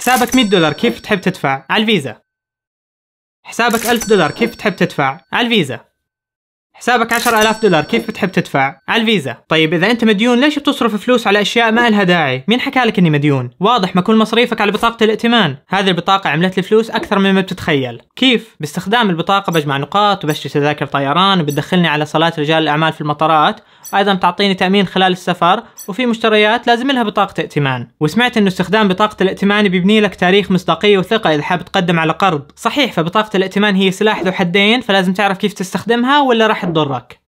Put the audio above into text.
حسابك 100 دولار كيف تحب تدفع؟ على الفيزا حسابك 1000 دولار كيف تحب تدفع؟ على الفيزا حسابك 10000 دولار كيف بتحب تدفع؟ على الفيزا طيب إذا أنت مديون ليش بتصرف فلوس على أشياء ما لها داعي؟ مين حكى لك إني مديون؟ واضح ما كل مصاريفك على بطاقة الائتمان هذه البطاقة عملت لي فلوس أكثر مما بتتخيل كيف؟ باستخدام البطاقة بجمع نقاط وبشتري تذاكر طيران وبتدخلني على صالات رجال الأعمال في المطارات ايضا بتعطيني تامين خلال السفر وفي مشتريات لازم لها بطاقه ائتمان وسمعت انه استخدام بطاقه الائتمان بيبني لك تاريخ مصداقيه وثقه اذا حاب تقدم على قرض صحيح فبطاقه الائتمان هي سلاح ذو حدين فلازم تعرف كيف تستخدمها ولا راح تضرك